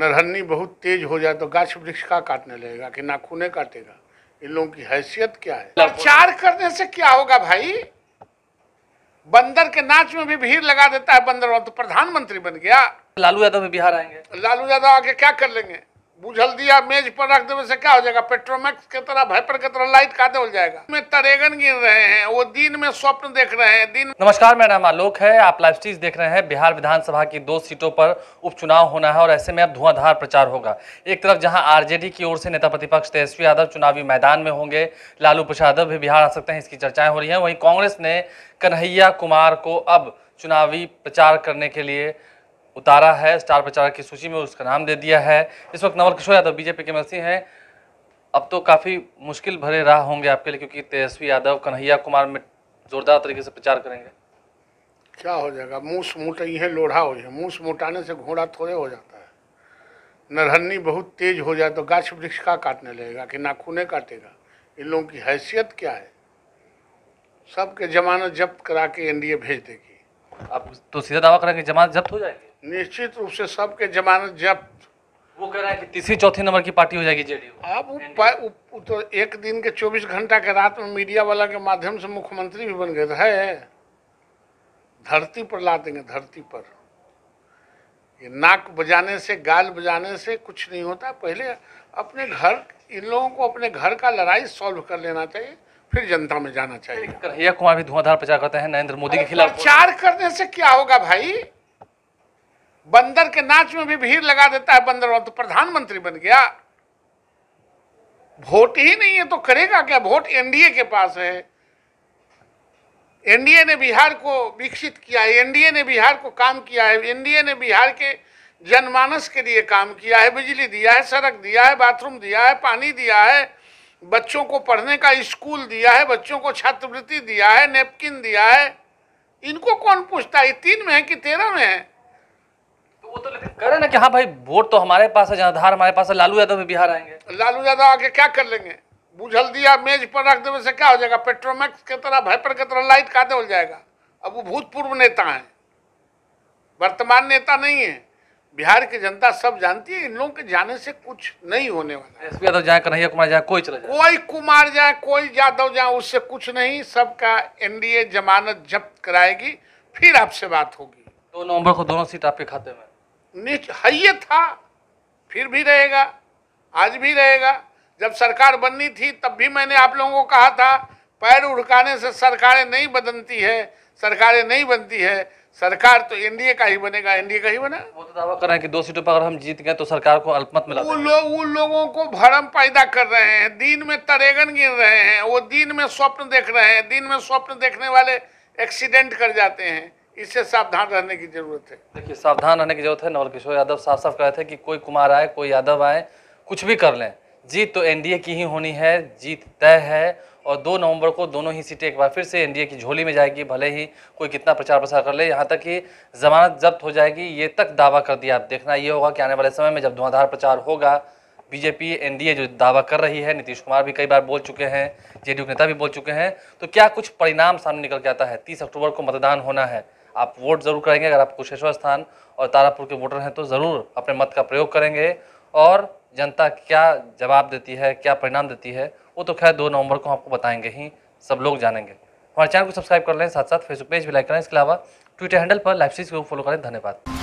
नरहन्नी बहुत तेज हो जाए तो गाछ वृक्ष का काटने लगेगा कि नाखूने काटेगा इन लोगों की हैसियत क्या है प्रचार करने से क्या होगा भाई बंदर के नाच में भी भीड़ लगा देता है बंदर तो प्रधानमंत्री बन गया लालू यादव भी बिहार आएंगे लालू यादव आगे क्या कर लेंगे बुझल दिया मेज पर रख देवे से क्या हो जाएगा पेट्रोमैक्स के तरह भाईपर के तरह लाइट का हो जाएगा मैं तरेगन गिर रहे हैं वो दिन में स्वप्न देख रहे हैं दिन नमस्कार मेरा नाम आलोक है आप लाइव स्टीज देख रहे हैं बिहार विधानसभा की दो सीटों पर उपचुनाव होना है और ऐसे में अब धुआंधार प्रचार होगा एक तरफ जहाँ आर की ओर से नेता प्रतिपक्ष तेजस्वी यादव चुनावी मैदान में होंगे लालू प्रसाद भी बिहार आ सकते हैं इसकी चर्चाएं हो रही है वहीं कांग्रेस ने कन्हैया कुमार को अब चुनावी प्रचार करने के लिए उतारा है स्टार प्रचारक की सूची में उसका नाम दे दिया है इस वक्त नवल किशोर यादव बीजेपी के मसीह हैं अब तो काफ़ी मुश्किल भरे राह होंगे आपके लिए क्योंकि तेजस्वी यादव कन्हैया कुमार में जोरदार तरीके से प्रचार करेंगे क्या हो जाएगा मूस ही है लोढ़ा हो जाए मूस मोटाने से घोड़ा थोड़े हो जाता है नरहन्नी बहुत तेज हो जाए तो गाछ वृक्ष का काटने लगेगा कि नाखूने काटेगा इन लोगों की हैसियत क्या है सबके जमानत जब्त करा के एनडीए भेज देगी अब तो सीधा दावा करेंगे जमानत जब्त हो जाएगी निश्चित रूप से सबके जमानत जब्त वो कह रहा है कि तीसरी चौथी नंबर की पार्टी हो जाएगी जेडीयू आप तो एक दिन के 24 घंटा के रात में मीडिया वाला के माध्यम से मुख्यमंत्री भी बन गए है धरती पर ला देंगे धरती पर ये नाक बजाने से गाल बजाने से कुछ नहीं होता पहले अपने घर इन लोगों को अपने घर का लड़ाई सॉल्व कर लेना चाहिए फिर जनता में जाना चाहिए कुमार भी धुआंधार प्रचार करते हैं नरेंद्र मोदी के खिलाफ प्रचार करने से क्या होगा भाई बंदर के नाच में भी भीड़ लगा देता है बंदर तो प्रधानमंत्री बन गया वोट ही नहीं है तो करेगा क्या वोट एनडीए के पास है एनडीए ने बिहार को विकसित किया है एनडीए ने बिहार को काम किया है एनडीए ने बिहार के जनमानस के लिए काम किया है बिजली दिया है सड़क दिया है बाथरूम दिया है पानी दिया है बच्चों को पढ़ने का स्कूल दिया है बच्चों को छात्रवृत्ति दिया है नेपकिन दिया है इनको कौन पूछता है तीन में है कि तेरह में है वो तो लेकिन कह रहे ना कि हाँ भाई वोट तो हमारे पास है जनाधार हमारे पास है लालू यादव भी बिहार आएंगे लालू यादव आके क्या कर लेंगे बुझल दिया मेज पर रख देवे से क्या हो जाएगा पेट्रोमैक्स के तरह भाईपर के तरह लाइट का हो जाएगा अब वो भूतपूर्व नेता हैं वर्तमान नेता नहीं है बिहार की जनता सब जानती है इन लोगों के जाने से कुछ नहीं होने वाला एस जाए कन्हैया कुमार जाए कोई चला जाए कोई कुमार जाए कोई यादव जाए उससे कुछ नहीं सबका एनडीए जमानत जब्त कराएगी फिर आपसे बात होगी दो नवंबर को दोनों सीट आपके खाते में ये था फिर भी रहेगा आज भी रहेगा जब सरकार बननी थी तब भी मैंने आप लोगों को कहा था पैर उड़काने से सरकारें नहीं बदलती है सरकारें नहीं बनती है सरकार तो एनडीए का ही बनेगा एनडीए का ही बना वो तो दावा कर रहे हैं कि दो सीटों पर अगर हम जीत गए तो सरकार को अल्पमत मिला वो लोग उन लोगों को भरम पैदा कर रहे हैं दिन में तरेगन गिर रहे हैं वो दिन में स्वप्न देख रहे हैं दिन में स्वप्न देखने वाले एक्सीडेंट कर जाते हैं इससे सावधान रहने की जरूरत है देखिए सावधान रहने की जरूरत है नवल किशोर यादव साफ साफ कहे थे कि कोई कुमार आए कोई यादव आए कुछ भी कर लें जीत तो एनडीए की ही होनी है जीत तय है और दो नवंबर को दोनों ही सीटें एक बार फिर से एनडीए की झोली में जाएगी भले ही कोई कितना प्रचार प्रसार कर ले यहाँ तक कि जमानत जब्त हो जाएगी ये तक दावा कर दिया आप देखना ये होगा कि आने वाले समय में जब धुआंधार प्रचार होगा बीजेपी एनडीए जो दावा कर रही है नीतीश कुमार भी कई बार बोल चुके हैं जेडीयू नेता भी बोल चुके हैं तो क्या कुछ परिणाम सामने निकल के आता है तीस अक्टूबर को मतदान होना है आप वोट ज़रूर करेंगे अगर आप कुशेश्वर स्थान और तारापुर के वोटर हैं तो ज़रूर अपने मत का प्रयोग करेंगे और जनता क्या जवाब देती है क्या परिणाम देती है वो तो खैर दो नवंबर को आपको बताएंगे ही सब लोग जानेंगे हमारे चैनल को सब्सक्राइब कर लें साथ साथ फेसबुक पेज भी लाइक करें इसके अलावा ट्विटर हैंडल पर लाइव सीज को फॉलो करें धन्यवाद